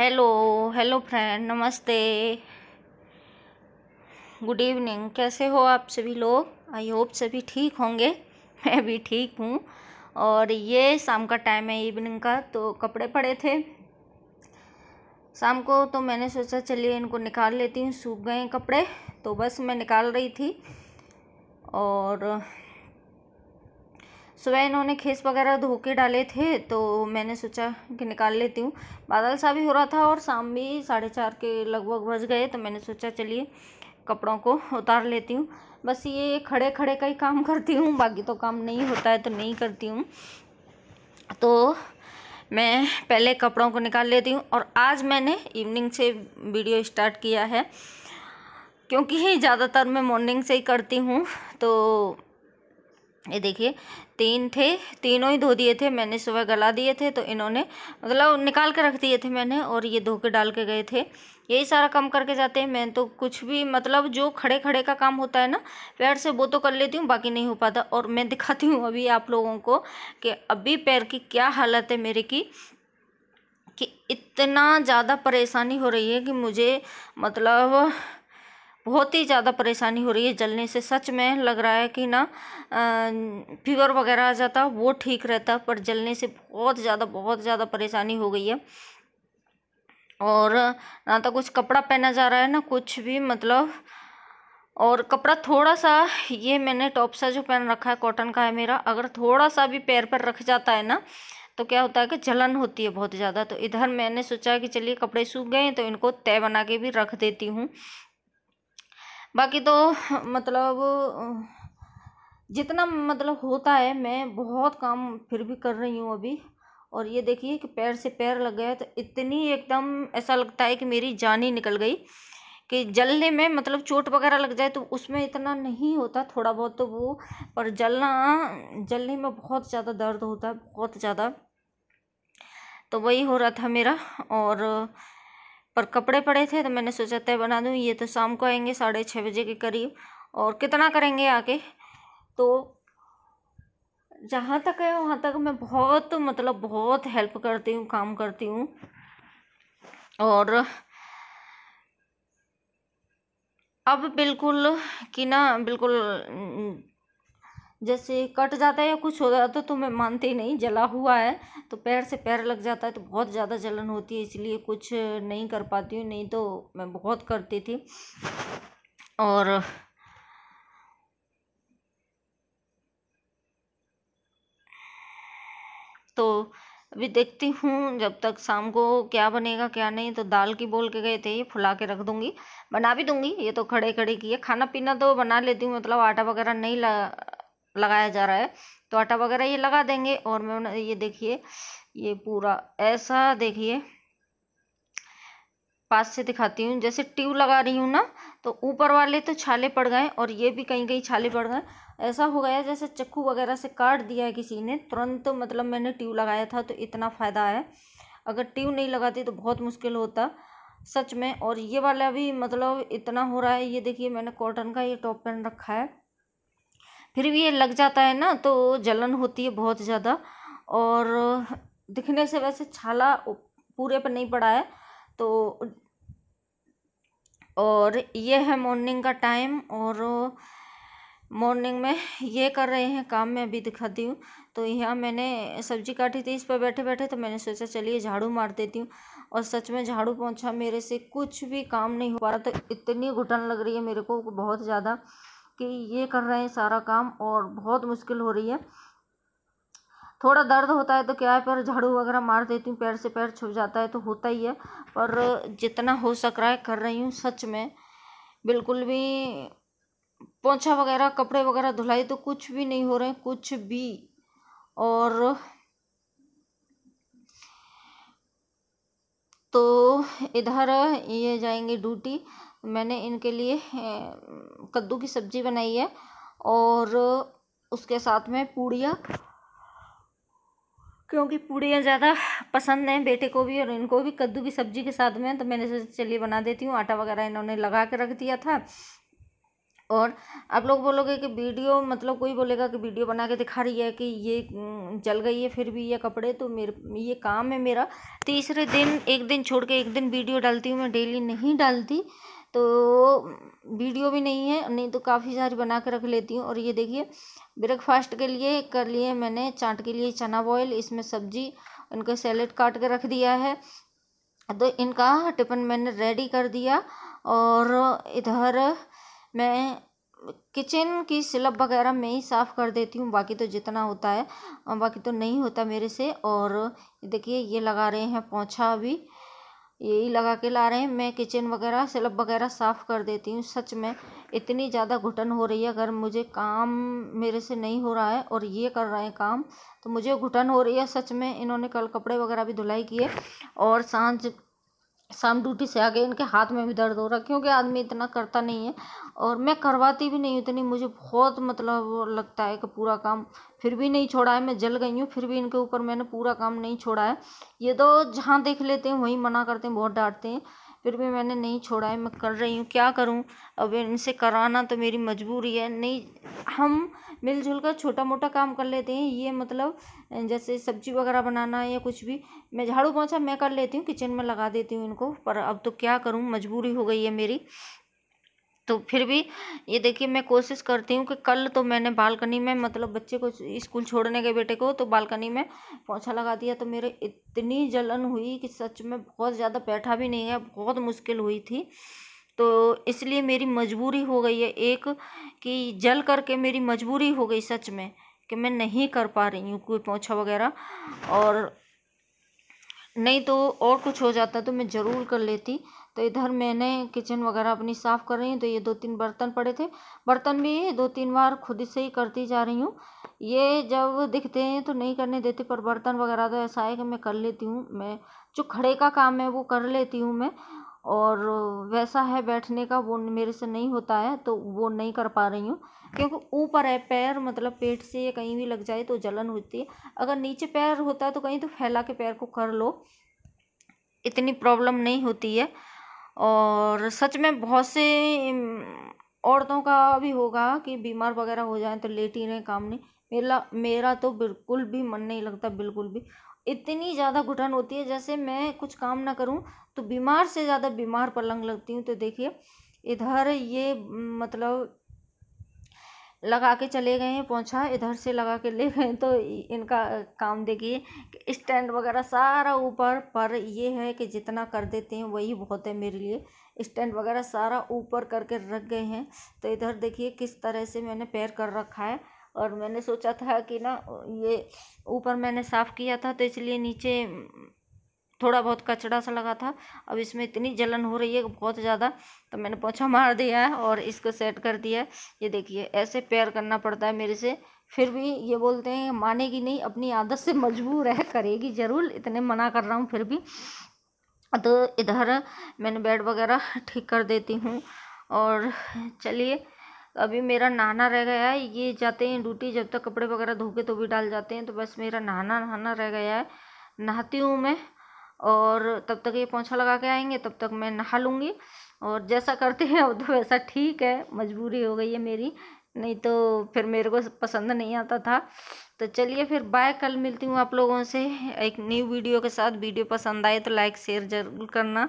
hello hello friend नमस्ते good evening कैसे हो आप सभी लोग आई होप सभी ठीक होंगे मैं भी ठीक हूँ और ये शाम का टाइम है इवनिंग का तो कपड़े पड़े थे शाम को तो मैंने सोचा चलिए इनको निकाल लेती हूँ सूख गए कपड़े तो बस मैं निकाल रही थी और सुबह इन्होंने खेस वगैरह धो के डाले थे तो मैंने सोचा कि निकाल लेती हूँ बादल सा भी हो रहा था और शाम भी साढ़े चार के लगभग बज गए तो मैंने सोचा चलिए कपड़ों को उतार लेती हूँ बस ये खड़े खड़े का ही काम करती हूँ बाकी तो काम नहीं होता है तो नहीं करती हूँ तो मैं पहले कपड़ों को निकाल लेती हूँ और आज मैंने इवनिंग से वीडियो स्टार्ट किया है क्योंकि ज़्यादातर मैं मॉर्निंग से ही करती हूँ तो ये देखिए तीन थे तीनों ही धो दिए थे मैंने सुबह गला दिए थे तो इन्होंने मतलब निकाल के रख दिए थे मैंने और ये धो के डाल के गए थे यही सारा काम करके जाते हैं मैं तो कुछ भी मतलब जो खड़े खड़े का काम होता है ना पैर से वो तो कर लेती हूँ बाकी नहीं हो पाता और मैं दिखाती हूँ अभी आप लोगों को कि अभी पैर की क्या हालत है मेरे की कि इतना ज़्यादा परेशानी हो रही है कि मुझे मतलब बहुत ही ज़्यादा परेशानी हो रही है जलने से सच में लग रहा है कि ना फीवर वगैरह आ जाता वो ठीक रहता पर जलने से बहुत ज़्यादा बहुत ज़्यादा परेशानी हो गई है और ना तो कुछ कपड़ा पहना जा रहा है ना कुछ भी मतलब और कपड़ा थोड़ा सा ये मैंने टॉप सा जो पहन रखा है कॉटन का है मेरा अगर थोड़ा सा भी पैर पर रख जाता है ना तो क्या होता है कि जलन होती है बहुत ज़्यादा तो इधर मैंने सोचा कि चलिए कपड़े सूख गए तो इनको तय बना के भी रख देती हूँ बाकी तो मतलब जितना मतलब होता है मैं बहुत काम फिर भी कर रही हूँ अभी और ये देखिए कि पैर से पैर लग गया तो इतनी एकदम ऐसा लगता है कि मेरी जान ही निकल गई कि जलने में मतलब चोट वगैरह लग जाए तो उसमें इतना नहीं होता थोड़ा बहुत तो वो पर जलना जलने में बहुत ज़्यादा दर्द होता है बहुत ज़्यादा तो वही हो रहा था मेरा और पर कपड़े पड़े थे तो मैंने सोचा तय बना दूँ ये तो शाम को आएंगे साढ़े छः बजे के करीब और कितना करेंगे आके तो जहाँ तक है वहाँ तक मैं बहुत मतलब बहुत हेल्प करती हूँ काम करती हूँ और अब बिल्कुल कि ना बिल्कुल जैसे कट जाता है या कुछ हो जाता है तो मैं मानते ही नहीं जला हुआ है तो पैर से पैर लग जाता है तो बहुत ज़्यादा जलन होती है इसलिए कुछ नहीं कर पाती हूँ नहीं तो मैं बहुत करती थी और तो अभी देखती हूँ जब तक शाम को क्या बनेगा क्या नहीं तो दाल की बोल के गए थे ये फुला के रख दूंगी बना भी दूंगी ये तो खड़े खड़े की है खाना पीना तो बना लेती हूँ मतलब आटा वगैरह नहीं ला लगाया जा रहा है तो आटा वगैरह ये लगा देंगे और मैं ये देखिए ये पूरा ऐसा देखिए पास से दिखाती हूँ जैसे ट्यूब लगा रही हूँ ना तो ऊपर वाले तो छाले पड़ गए और ये भी कहीं कहीं छाले पड़ गए ऐसा हो गया जैसे चक्कू वगैरह से काट दिया है किसी ने तुरंत तो मतलब मैंने ट्यूब लगाया था तो इतना फ़ायदा है अगर ट्यूब नहीं लगाती तो बहुत मुश्किल होता सच में और ये वाला भी मतलब इतना हो रहा है ये देखिए मैंने कॉटन का ये टॉप पहन रखा है फिर भी ये लग जाता है ना तो जलन होती है बहुत ज़्यादा और दिखने से वैसे छाला पूरे पर नहीं पड़ा है तो और ये है मॉर्निंग का टाइम और मॉर्निंग में ये कर रहे हैं काम में अभी दिखाती हूँ तो यहाँ मैंने सब्जी काटी थी इस पर बैठे बैठे तो मैंने सोचा चलिए झाड़ू मार देती हूँ और सच में झाड़ू पहुँचा मेरे से कुछ भी काम नहीं हो पा रहा तो इतनी घुटन लग रही है मेरे को बहुत ज़्यादा कि ये कर रहे हैं सारा काम और बहुत मुश्किल हो रही है थोड़ा दर्द होता है तो क्या है पर झाड़ू वगैरह मार देती हूँ पैर से पैर छुप जाता है तो होता ही है पर जितना हो सक रहा है कर रही हूँ सच में बिल्कुल भी पोछा वगैरह कपड़े वगैरह धुलाई तो कुछ भी नहीं हो रहे कुछ भी और तो इधर ये जाएंगे ड्यूटी मैंने इनके लिए कद्दू की सब्जी बनाई है और उसके साथ में पूड़िया क्योंकि पूड़ियाँ ज़्यादा पसंद हैं बेटे को भी और इनको भी कद्दू की सब्जी के साथ में तो मैंने सोचा चलिए बना देती हूँ आटा वगैरह इन्होंने लगा के रख दिया था और आप लोग बोलोगे कि वीडियो मतलब कोई बोलेगा कि वीडियो बना के दिखा रही है कि ये जल गई है फिर भी ये कपड़े तो मेरे ये काम है मेरा तीसरे दिन एक दिन छोड़ के एक दिन वीडियो डालती हूँ मैं डेली नहीं डालती तो वीडियो भी नहीं है नहीं तो काफ़ी सारी बना के रख लेती हूँ और ये देखिए ब्रेकफास्ट के लिए कर लिए मैंने चाट के लिए चना बॉयल इसमें सब्जी उनका सैलेड काट के रख दिया है तो इनका टिफिन मैंने रेडी कर दिया और इधर मैं किचन की सिलप वगैरह मैं ही साफ़ कर देती हूँ बाकी तो जितना होता है बाकी तो नहीं होता मेरे से और देखिए ये लगा रहे हैं पोछा अभी यही लगा के ला रहे हैं मैं किचन वगैरह स्लब वगैरह साफ़ कर देती हूँ सच में इतनी ज़्यादा घुटन हो रही है अगर मुझे काम मेरे से नहीं हो रहा है और ये कर रहे हैं काम तो मुझे घुटन हो रही है सच में इन्होंने कल कपड़े वगैरह भी धुलाई किए और सांझ शाम ड्यूटी से गए इनके हाथ में भी दर्द हो रहा है क्योंकि आदमी इतना करता नहीं है और मैं करवाती भी नहीं हूँ इतनी मुझे बहुत मतलब लगता है कि पूरा काम फिर भी नहीं छोड़ा है मैं जल गई हूँ फिर भी इनके ऊपर मैंने पूरा काम नहीं छोड़ा है ये तो जहाँ देख लेते हैं वहीं मना करते हैं बहुत डांटते हैं फिर भी मैंने नहीं छोड़ा है मैं कर रही हूँ क्या करूँ अब इनसे कराना तो मेरी मजबूरी है नहीं हम मिलजुल कर छोटा मोटा काम कर लेते हैं ये मतलब जैसे सब्जी वगैरह बनाना या कुछ भी मैं झाड़ू पोछा मैं कर लेती हूँ किचन में लगा देती हूँ इनको पर अब तो क्या करूँ मजबूरी हो गई है मेरी तो फिर भी ये देखिए मैं कोशिश करती हूँ कि कल तो मैंने बालकनी में मतलब बच्चे को स्कूल छोड़ने गए बेटे को तो बालकनी में पोछा लगा दिया तो मेरे इतनी जलन हुई कि सच में बहुत ज़्यादा बैठा भी नहीं है बहुत मुश्किल हुई थी तो इसलिए मेरी मजबूरी हो गई है एक कि जल करके मेरी मजबूरी हो गई सच में कि मैं नहीं कर पा रही हूँ कोई पोछा वगैरह और नहीं तो और कुछ हो जाता तो मैं ज़रूर कर लेती तो इधर मैंने किचन वगैरह अपनी साफ़ कर रही हूँ तो ये दो तीन बर्तन पड़े थे बर्तन भी दो तीन बार खुद से ही करती जा रही हूँ ये जब दिखते हैं तो नहीं करने देते पर बर्तन वगैरह तो ऐसा है कि मैं कर लेती हूँ मैं जो खड़े का काम है वो कर लेती हूँ मैं और वैसा है बैठने का वो मेरे से नहीं होता है तो वो नहीं कर पा रही हूँ क्योंकि ऊपर है पैर मतलब पेट से कहीं भी लग जाए तो जलन होती है अगर नीचे पैर होता है तो कहीं तो फैला के पैर को कर लो इतनी प्रॉब्लम नहीं होती है और सच में बहुत से औरतों का भी होगा कि बीमार वगैरह हो जाए तो लेट ही रहें काम नहीं मेरा मेरा तो बिल्कुल भी मन नहीं लगता बिल्कुल भी इतनी ज़्यादा घुटन होती है जैसे मैं कुछ काम ना करूँ तो बीमार से ज़्यादा बीमार पलंग लगती हूँ तो देखिए इधर ये मतलब लगा के चले गए हैं पहुँचा इधर से लगा के ले गए तो इनका काम देखिए स्टैंड वगैरह सारा ऊपर पर ये है कि जितना कर देते हैं वही बहुत है मेरे लिए स्टैंड वगैरह सारा ऊपर करके रख गए हैं तो इधर देखिए किस तरह से मैंने पैर कर रखा है और मैंने सोचा था कि ना ये ऊपर मैंने साफ़ किया था तो इसलिए नीचे थोड़ा बहुत कचड़ा सा लगा था अब इसमें इतनी जलन हो रही है बहुत ज़्यादा तो मैंने पोछा मार दिया है और इसको सेट कर दिया है ये देखिए ऐसे प्यार करना पड़ता है मेरे से फिर भी ये बोलते हैं मानेगी नहीं अपनी आदत से मजबूर है करेगी ज़रूर इतने मना कर रहा हूँ फिर भी तो इधर मैंने बेड वगैरह ठीक कर देती हूँ और चलिए अभी मेरा नहाना रह गया है ये जाते हैं ड्यूटी जब तक कपड़े वगैरह धो के तो भी डाल जाते हैं तो बस मेरा नहाना नहाना रह गया है नहाती हूँ मैं और तब तक ये पोछा लगा के आएंगे तब तक मैं नहा लूँगी और जैसा करते हैं अब तो वैसा ठीक है मजबूरी हो गई है मेरी नहीं तो फिर मेरे को पसंद नहीं आता था तो चलिए फिर बाय कल मिलती हूँ आप लोगों से एक न्यू वीडियो के साथ वीडियो पसंद आए तो लाइक शेयर ज़रूर करना